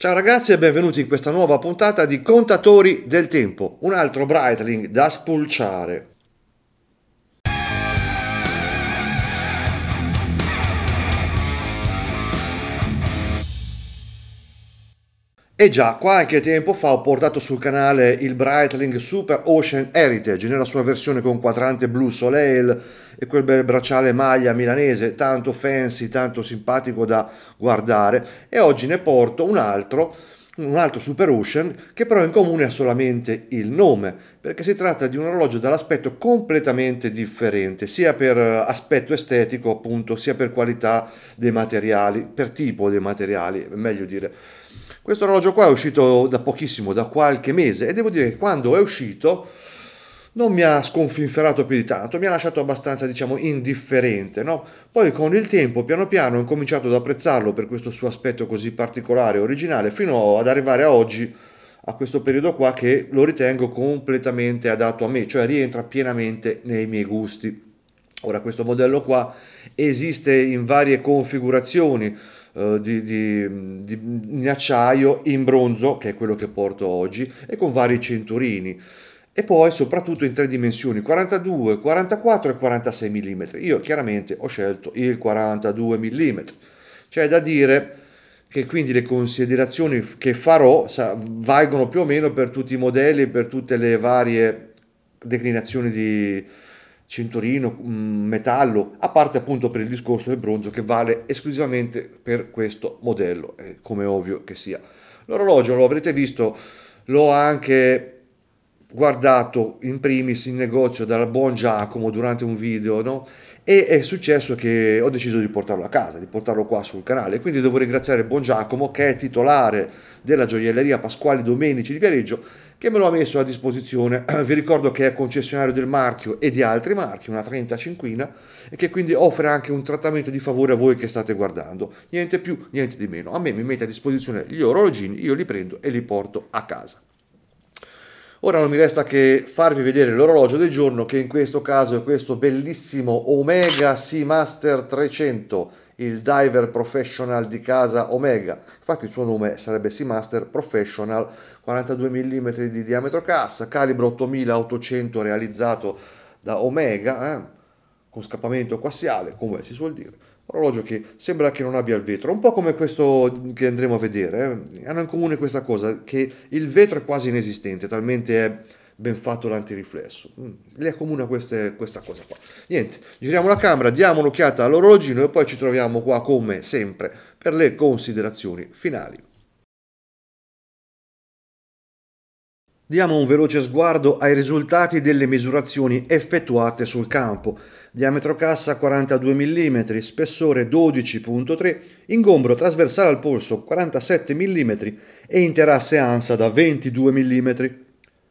Ciao ragazzi e benvenuti in questa nuova puntata di Contatori del Tempo, un altro Breitling da spulciare. E già qualche tempo fa ho portato sul canale il Breitling Super Ocean Heritage nella sua versione con quadrante blu Soleil e quel bel bracciale maglia milanese tanto fancy, tanto simpatico da guardare e oggi ne porto un altro un altro Super Ocean che però in comune ha solamente il nome, perché si tratta di un orologio dall'aspetto completamente differente, sia per aspetto estetico appunto, sia per qualità dei materiali, per tipo dei materiali, meglio dire. Questo orologio qua è uscito da pochissimo, da qualche mese, e devo dire che quando è uscito non mi ha sconfinferato più di tanto, mi ha lasciato abbastanza, diciamo, indifferente, no? Poi con il tempo, piano piano, ho cominciato ad apprezzarlo per questo suo aspetto così particolare, originale, fino ad arrivare a oggi, a questo periodo qua, che lo ritengo completamente adatto a me, cioè rientra pienamente nei miei gusti. Ora questo modello qua esiste in varie configurazioni, eh, di, di, di, in acciaio, in bronzo, che è quello che porto oggi, e con vari cinturini. E poi soprattutto in tre dimensioni, 42, 44 e 46 mm. Io chiaramente ho scelto il 42 mm. C'è da dire che quindi le considerazioni che farò sa, valgono più o meno per tutti i modelli per tutte le varie declinazioni di, cinturino, metallo, a parte appunto per il discorso del bronzo che vale esclusivamente per questo modello, come ovvio che sia. L'orologio lo avrete visto, l'ho anche guardato in primis in negozio dalla buon Giacomo durante un video, no? e è successo che ho deciso di portarlo a casa, di portarlo qua sul canale, quindi devo ringraziare buon Giacomo che è titolare della gioielleria Pasquali Domenici di Viareggio che me lo ha messo a disposizione. Vi ricordo che è concessionario del marchio e di altri marchi, una 35 e che quindi offre anche un trattamento di favore a voi che state guardando. Niente più, niente di meno. A me mi mette a disposizione gli orologini, io li prendo e li porto a casa. Ora non mi resta che farvi vedere l'orologio del giorno che in questo caso è questo bellissimo Omega Seamaster 300, il diver professional di casa Omega. Infatti il suo nome sarebbe Seamaster Professional, 42 mm di diametro cassa, calibro 8800 realizzato da Omega. Eh? con scappamento coassiale, come si suol dire. Orologio che sembra che non abbia il vetro, un po' come questo che andremo a vedere. Eh. Hanno in comune questa cosa, che il vetro è quasi inesistente, talmente è ben fatto l'antiriflesso. Mm, le accomuna queste, questa cosa qua. Niente, giriamo la camera, diamo un'occhiata all'orologino e poi ci troviamo qua come sempre per le considerazioni finali. Diamo un veloce sguardo ai risultati delle misurazioni effettuate sul campo. Diametro cassa 42 mm, spessore 12.3, ingombro trasversale al polso 47 mm e interasse ansa da 22 mm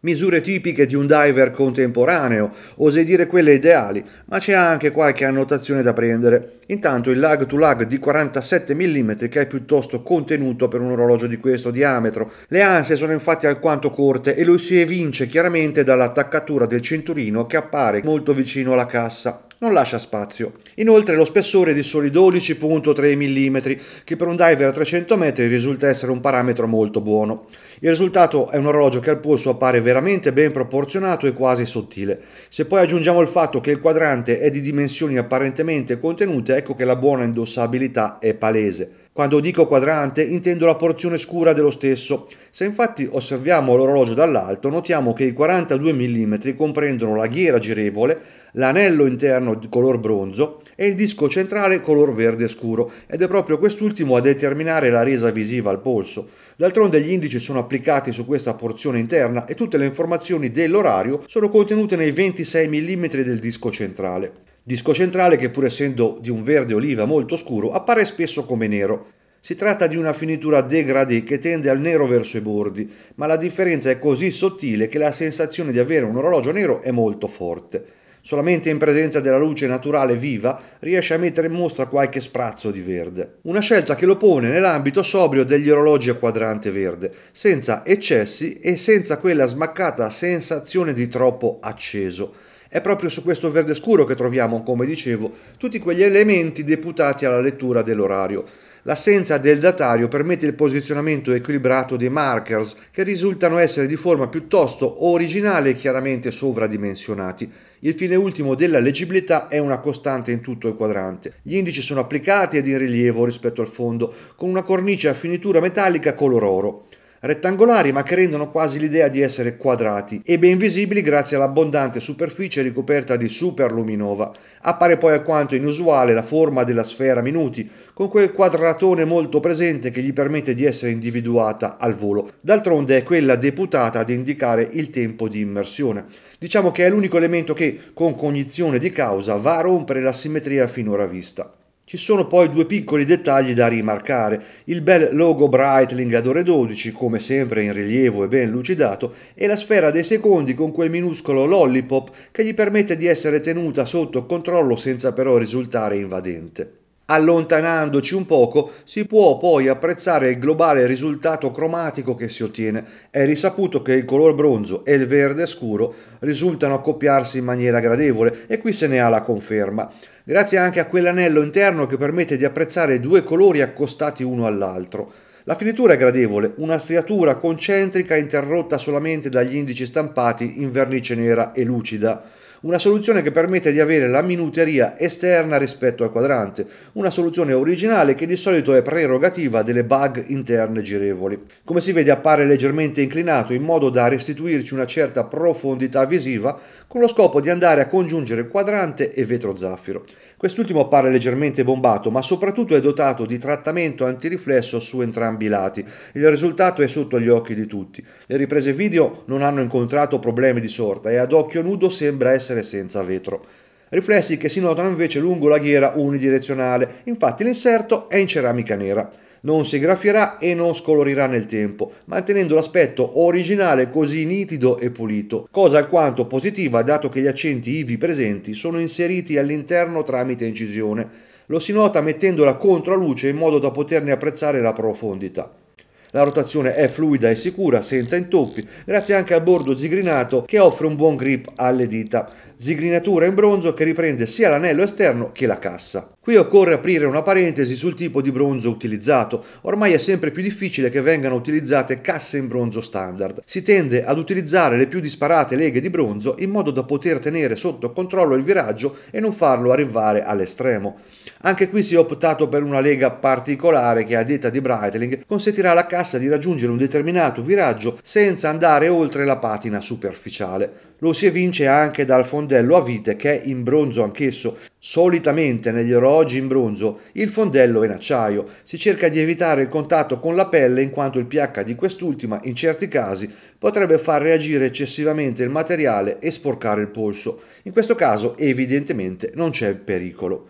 misure tipiche di un diver contemporaneo, osei dire quelle ideali, ma c'è anche qualche annotazione da prendere. Intanto il lag to lag di 47 mm che è piuttosto contenuto per un orologio di questo diametro. Le anse sono infatti alquanto corte e lo si evince chiaramente dall'attaccatura del cinturino che appare molto vicino alla cassa. Non lascia spazio. Inoltre lo spessore è di soli 12.3 mm, che per un diver a 300 metri risulta essere un parametro molto buono. Il risultato è un orologio che al polso appare veramente ben proporzionato e quasi sottile. Se poi aggiungiamo il fatto che il quadrante è di dimensioni apparentemente contenute, ecco che la buona indossabilità è palese. Quando dico quadrante intendo la porzione scura dello stesso. Se infatti osserviamo l'orologio dall'alto, notiamo che i 42 mm comprendono la ghiera girevole, l'anello interno di color bronzo e il disco centrale color verde scuro ed è proprio quest'ultimo a determinare la resa visiva al polso. D'altronde gli indici sono applicati su questa porzione interna e tutte le informazioni dell'orario sono contenute nei 26 mm del disco centrale. Disco centrale che pur essendo di un verde oliva molto scuro appare spesso come nero. Si tratta di una finitura degradé che tende al nero verso i bordi, ma la differenza è così sottile che la sensazione di avere un orologio nero è molto forte. Solamente in presenza della luce naturale viva riesce a mettere in mostra qualche sprazzo di verde. Una scelta che lo pone nell'ambito sobrio degli orologi a quadrante verde, senza eccessi e senza quella smaccata sensazione di troppo acceso. È proprio su questo verde scuro che troviamo, come dicevo, tutti quegli elementi deputati alla lettura dell'orario. L'assenza del datario permette il posizionamento equilibrato dei markers, che risultano essere di forma piuttosto originale e chiaramente sovradimensionati. Il fine ultimo della leggibilità è una costante in tutto il quadrante. Gli indici sono applicati ed in rilievo rispetto al fondo, con una cornice a finitura metallica color oro rettangolari ma che rendono quasi l'idea di essere quadrati e ben visibili grazie all'abbondante superficie ricoperta di superluminova. Appare poi alquanto inusuale la forma della sfera minuti, con quel quadratone molto presente che gli permette di essere individuata al volo. D'altronde è quella deputata ad indicare il tempo di immersione. Diciamo che è l'unico elemento che, con cognizione di causa, va a rompere la simmetria finora vista. Ci sono poi due piccoli dettagli da rimarcare, il bel logo Breitling ad ore 12, come sempre in rilievo e ben lucidato, e la sfera dei secondi con quel minuscolo lollipop che gli permette di essere tenuta sotto controllo senza però risultare invadente. Allontanandoci un poco si può poi apprezzare il globale risultato cromatico che si ottiene. È risaputo che il color bronzo e il verde scuro risultano accoppiarsi in maniera gradevole e qui se ne ha la conferma. Grazie anche a quell'anello interno che permette di apprezzare due colori accostati uno all'altro. La finitura è gradevole, una striatura concentrica interrotta solamente dagli indici stampati in vernice nera e lucida una soluzione che permette di avere la minuteria esterna rispetto al quadrante, una soluzione originale che di solito è prerogativa delle bug interne girevoli. Come si vede appare leggermente inclinato in modo da restituirci una certa profondità visiva con lo scopo di andare a congiungere quadrante e vetro zaffiro. Quest'ultimo appare leggermente bombato, ma soprattutto è dotato di trattamento antiriflesso su entrambi i lati. Il risultato è sotto gli occhi di tutti. Le riprese video non hanno incontrato problemi di sorta e ad occhio nudo sembra essere senza vetro riflessi che si notano invece lungo la ghiera unidirezionale, infatti l'inserto è in ceramica nera. Non si graffierà e non scolorirà nel tempo, mantenendo l'aspetto originale così nitido e pulito, cosa alquanto positiva dato che gli accenti ivi presenti sono inseriti all'interno tramite incisione. Lo si nota mettendola contro luce in modo da poterne apprezzare la profondità. La rotazione è fluida e sicura, senza intoppi, grazie anche al bordo zigrinato che offre un buon grip alle dita zigrinatura in bronzo che riprende sia l'anello esterno che la cassa. Qui occorre aprire una parentesi sul tipo di bronzo utilizzato. Ormai è sempre più difficile che vengano utilizzate casse in bronzo standard. Si tende ad utilizzare le più disparate leghe di bronzo in modo da poter tenere sotto controllo il viraggio e non farlo arrivare all'estremo. Anche qui si è optato per una lega particolare che a detta di Breitling consentirà alla cassa di raggiungere un determinato viraggio senza andare oltre la patina superficiale lo si evince anche dal fondello a vite che è in bronzo anch'esso. Solitamente negli orologi in bronzo il fondello è in acciaio. Si cerca di evitare il contatto con la pelle in quanto il pH di quest'ultima in certi casi potrebbe far reagire eccessivamente il materiale e sporcare il polso. In questo caso evidentemente non c'è pericolo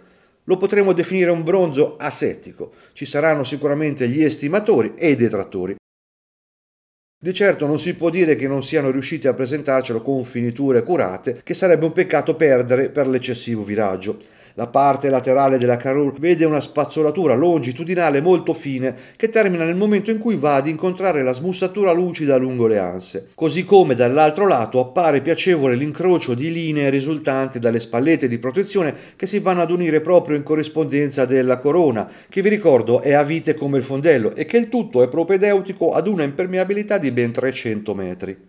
lo potremmo definire un bronzo asettico. Ci saranno sicuramente gli estimatori e i detrattori, di certo non si può dire che non siano riusciti a presentarcelo con finiture curate, che sarebbe un peccato perdere per l'eccessivo viraggio. La parte laterale della Carrure vede una spazzolatura longitudinale molto fine che termina nel momento in cui va ad incontrare la smussatura lucida lungo le anse, così come dall'altro lato appare piacevole l'incrocio di linee risultante dalle spallette di protezione che si vanno ad unire proprio in corrispondenza della corona, che vi ricordo è a vite come il fondello e che il tutto è propedeutico ad una impermeabilità di ben 300 metri.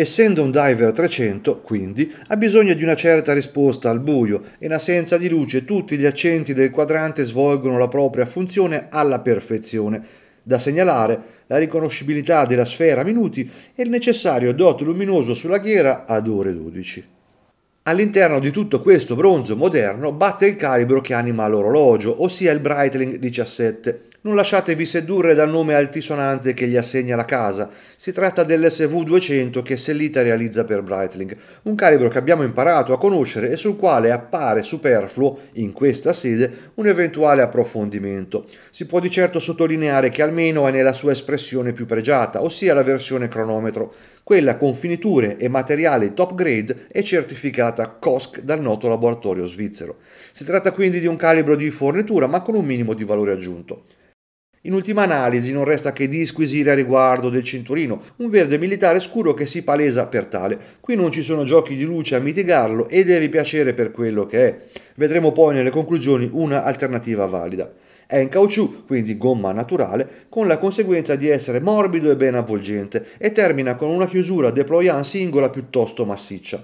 Essendo un diver 300, quindi, ha bisogno di una certa risposta al buio e in assenza di luce tutti gli accenti del quadrante svolgono la propria funzione alla perfezione. Da segnalare la riconoscibilità della sfera a minuti e il necessario dot luminoso sulla ghiera ad ore 12. All'interno di tutto questo bronzo moderno batte il calibro che anima l'orologio, ossia il Breitling 17, non lasciatevi sedurre dal nome altisonante che gli assegna la casa. Si tratta dell'SV200 che Sellita realizza per Breitling, un calibro che abbiamo imparato a conoscere e sul quale appare superfluo, in questa sede, un eventuale approfondimento. Si può di certo sottolineare che almeno è nella sua espressione più pregiata, ossia la versione cronometro, quella con finiture e materiali top grade e certificata COSC dal noto laboratorio svizzero. Si tratta quindi di un calibro di fornitura ma con un minimo di valore aggiunto. In ultima analisi non resta che disquisire a riguardo del cinturino, un verde militare scuro che si palesa per tale. Qui non ci sono giochi di luce a mitigarlo e devi piacere per quello che è. Vedremo poi nelle conclusioni una alternativa valida. È in caucciù, quindi gomma naturale, con la conseguenza di essere morbido e ben avvolgente e termina con una chiusura déployant singola piuttosto massiccia.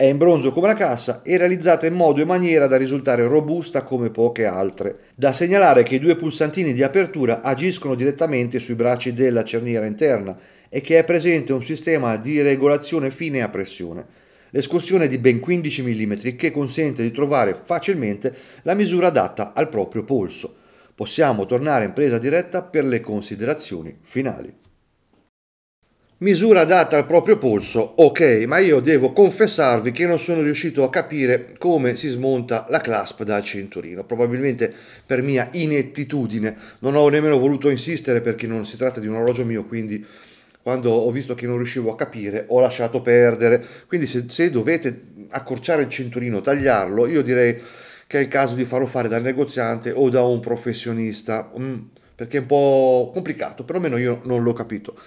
È in bronzo come la cassa e realizzata in modo e maniera da risultare robusta come poche altre. Da segnalare che i due pulsantini di apertura agiscono direttamente sui bracci della cerniera interna e che è presente un sistema di regolazione fine a pressione. L'escursione è di ben 15 mm che consente di trovare facilmente la misura adatta al proprio polso. Possiamo tornare in presa diretta per le considerazioni finali misura data al proprio polso, ok, ma io devo confessarvi che non sono riuscito a capire come si smonta la clasp dal cinturino, probabilmente per mia inettitudine, non ho nemmeno voluto insistere perché non si tratta di un orologio mio, quindi quando ho visto che non riuscivo a capire ho lasciato perdere, quindi se, se dovete accorciare il cinturino, tagliarlo, io direi che è il caso di farlo fare dal negoziante o da un professionista, mm, perché è un po' complicato, perlomeno io non l'ho capito.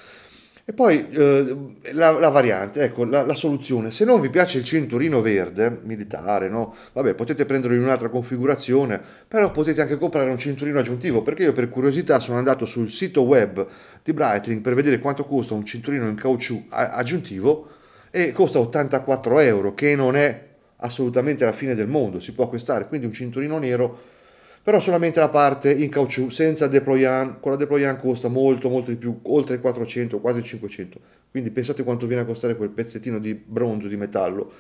E poi eh, la, la, variante, ecco la, la, soluzione, se non vi piace il cinturino verde militare, no? Vabbè, potete prenderlo in un'altra configurazione, però potete anche comprare un cinturino aggiuntivo, perché io per curiosità sono andato sul sito web di Brightling per vedere quanto costa un cinturino in caucciù aggiuntivo e costa 84 euro, che non è assolutamente la fine del mondo, si può acquistare quindi un cinturino nero però solamente la parte in caucciù senza deployant, con la deployant costa molto molto di più, oltre 400, quasi 500, quindi pensate quanto viene a costare quel pezzettino di bronzo, di metallo.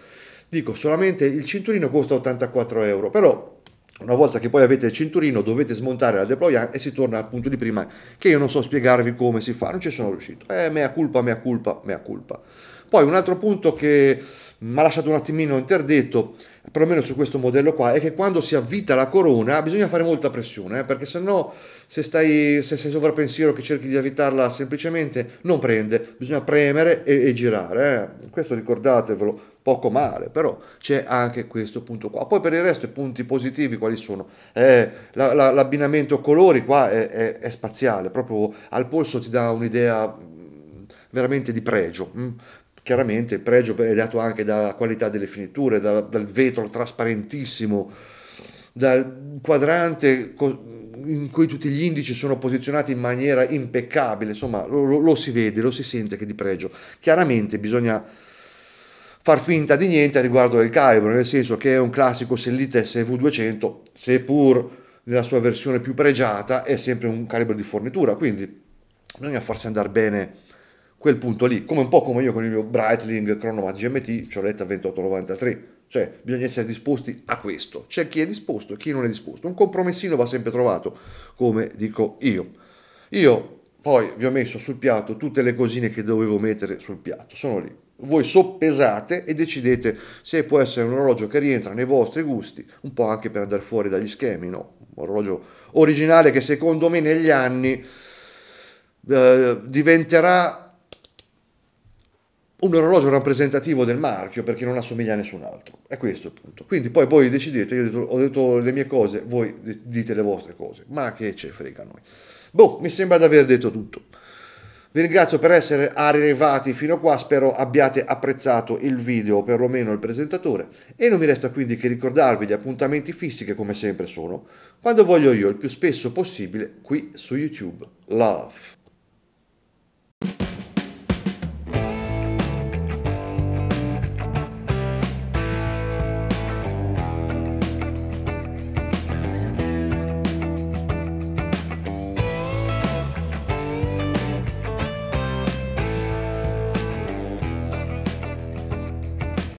Dico, solamente il cinturino costa 84 euro, però una volta che poi avete il cinturino dovete smontare la deployant e si torna al punto di prima, che io non so spiegarvi come si fa, non ci sono riuscito. Eh, mea culpa, mea culpa, mea culpa. Poi un altro punto che mi ha lasciato un attimino interdetto perlomeno su questo modello qua, è che quando si avvita la corona bisogna fare molta pressione, eh, perché sennò se, stai, se sei sovrappensiero che cerchi di avvitarla semplicemente non prende, bisogna premere e, e girare, eh. questo ricordatevelo, poco male, però c'è anche questo punto qua. Poi per il resto i punti positivi quali sono? Eh, la, la, l'abbinamento colori qua è, è, è spaziale, proprio al polso ti dà un'idea mm, veramente di pregio. Mm chiaramente il pregio è dato anche dalla qualità delle finiture, dal, dal vetro trasparentissimo, dal quadrante in cui tutti gli indici sono posizionati in maniera impeccabile, insomma lo, lo, si vede, lo si sente che di pregio. Chiaramente bisogna far finta di niente riguardo al calibro, nel senso che è un classico Sellite SV200, seppur nella sua versione più pregiata, è sempre un calibro di fornitura, quindi bisogna farsi andare bene quel punto lì, come un po' come io con il mio Breitling Chronomat GMT, ci ho letto a 2893, cioè bisogna essere disposti a questo, c'è chi è disposto e chi non è disposto, un compromessino va sempre trovato, come dico io. Io poi vi ho messo sul piatto tutte le cosine che dovevo mettere sul piatto, sono lì. Voi soppesate e decidete se può essere un orologio che rientra nei vostri gusti, un po' anche per andare fuori dagli schemi, no? Un orologio originale che secondo me negli anni eh, diventerà un orologio rappresentativo del marchio perché non assomiglia a nessun altro. È questo il punto. Quindi poi voi decidete, io ho detto, ho detto le mie cose, voi dite le vostre cose, ma che ce frega a noi. Boh, mi sembra di aver detto tutto. Vi ringrazio per essere arrivati fino a qua, spero abbiate apprezzato il video, o perlomeno il presentatore, e non mi resta quindi che ricordarvi gli appuntamenti fissi che come sempre sono, quando voglio io, il più spesso possibile, qui su YouTube. Love!